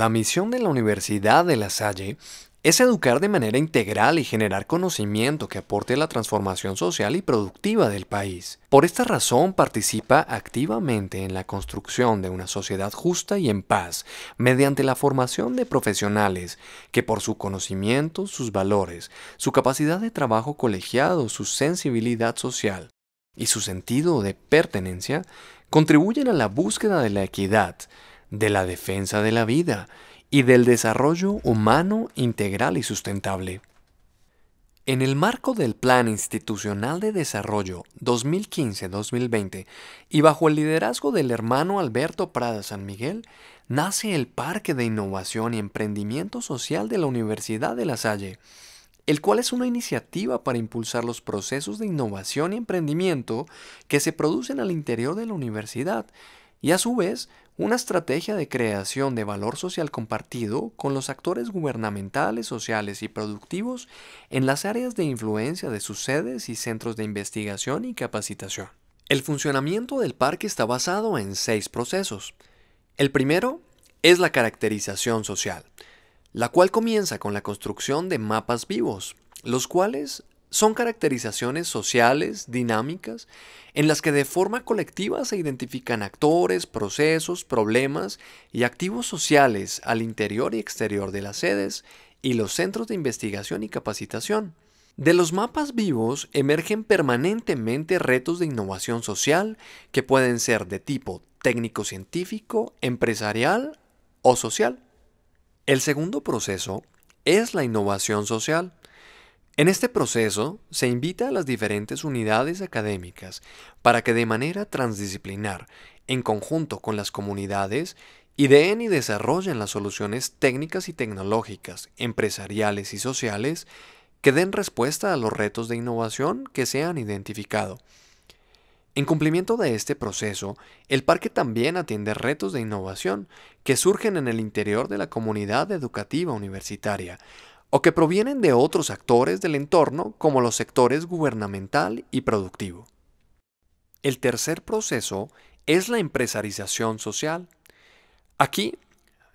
La misión de la Universidad de La Salle es educar de manera integral y generar conocimiento que aporte a la transformación social y productiva del país. Por esta razón participa activamente en la construcción de una sociedad justa y en paz mediante la formación de profesionales que por su conocimiento, sus valores, su capacidad de trabajo colegiado, su sensibilidad social y su sentido de pertenencia contribuyen a la búsqueda de la equidad, de la defensa de la vida y del desarrollo humano integral y sustentable. En el marco del Plan Institucional de Desarrollo 2015-2020 y bajo el liderazgo del hermano Alberto Prada San Miguel, nace el Parque de Innovación y Emprendimiento Social de la Universidad de La Salle, el cual es una iniciativa para impulsar los procesos de innovación y emprendimiento que se producen al interior de la universidad y a su vez una estrategia de creación de valor social compartido con los actores gubernamentales, sociales y productivos en las áreas de influencia de sus sedes y centros de investigación y capacitación. El funcionamiento del parque está basado en seis procesos. El primero es la caracterización social, la cual comienza con la construcción de mapas vivos, los cuales son caracterizaciones sociales, dinámicas, en las que de forma colectiva se identifican actores, procesos, problemas y activos sociales al interior y exterior de las sedes y los centros de investigación y capacitación. De los mapas vivos emergen permanentemente retos de innovación social que pueden ser de tipo técnico-científico, empresarial o social. El segundo proceso es la innovación social. En este proceso se invita a las diferentes unidades académicas para que de manera transdisciplinar, en conjunto con las comunidades, ideen y desarrollen las soluciones técnicas y tecnológicas, empresariales y sociales que den respuesta a los retos de innovación que se han identificado. En cumplimiento de este proceso, el parque también atiende retos de innovación que surgen en el interior de la comunidad educativa universitaria, o que provienen de otros actores del entorno como los sectores gubernamental y productivo. El tercer proceso es la empresarización social. Aquí,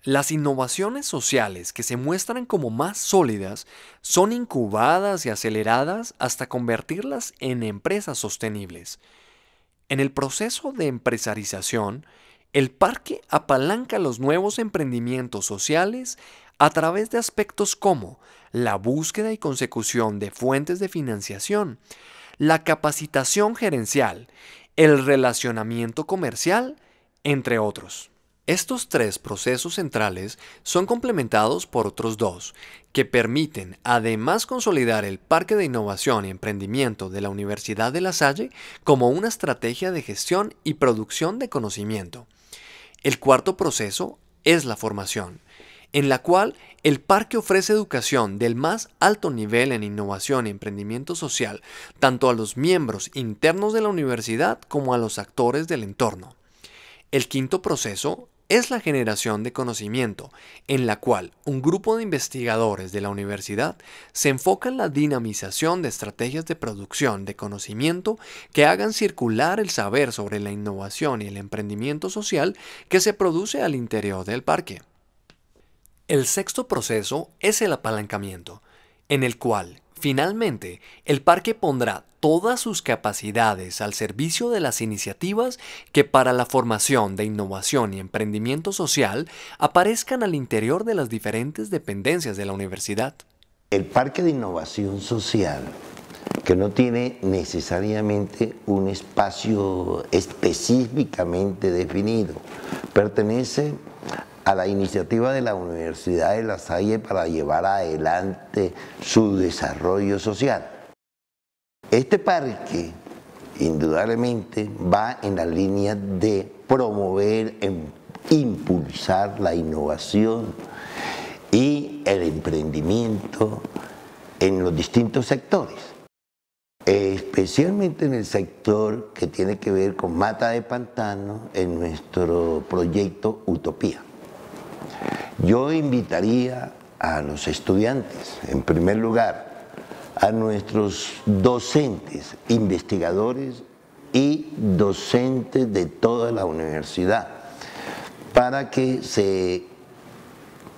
las innovaciones sociales que se muestran como más sólidas son incubadas y aceleradas hasta convertirlas en empresas sostenibles. En el proceso de empresarización, el parque apalanca los nuevos emprendimientos sociales a través de aspectos como la búsqueda y consecución de fuentes de financiación, la capacitación gerencial, el relacionamiento comercial, entre otros. Estos tres procesos centrales son complementados por otros dos, que permiten además consolidar el Parque de Innovación y Emprendimiento de la Universidad de La Salle como una estrategia de gestión y producción de conocimiento. El cuarto proceso es la formación en la cual el parque ofrece educación del más alto nivel en innovación y emprendimiento social, tanto a los miembros internos de la universidad como a los actores del entorno. El quinto proceso es la generación de conocimiento, en la cual un grupo de investigadores de la universidad se enfoca en la dinamización de estrategias de producción de conocimiento que hagan circular el saber sobre la innovación y el emprendimiento social que se produce al interior del parque. El sexto proceso es el apalancamiento, en el cual, finalmente, el parque pondrá todas sus capacidades al servicio de las iniciativas que para la formación de innovación y emprendimiento social aparezcan al interior de las diferentes dependencias de la universidad. El parque de innovación social, que no tiene necesariamente un espacio específicamente definido, pertenece a la iniciativa de la Universidad de La Salle para llevar adelante su desarrollo social. Este parque indudablemente va en la línea de promover, em, impulsar la innovación y el emprendimiento en los distintos sectores, especialmente en el sector que tiene que ver con mata de pantano en nuestro proyecto Utopía. Yo invitaría a los estudiantes, en primer lugar, a nuestros docentes, investigadores y docentes de toda la universidad, para que se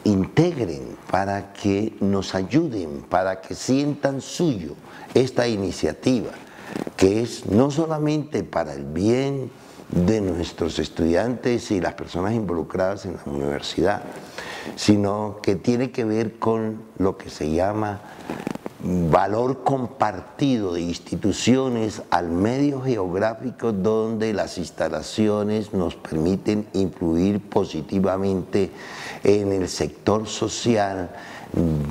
integren, para que nos ayuden, para que sientan suyo esta iniciativa, que es no solamente para el bien de nuestros estudiantes y las personas involucradas en la universidad, sino que tiene que ver con lo que se llama valor compartido de instituciones al medio geográfico donde las instalaciones nos permiten influir positivamente en el sector social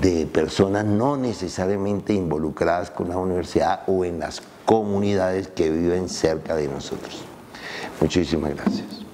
de personas no necesariamente involucradas con la universidad o en las comunidades que viven cerca de nosotros. Muchísimas gracias.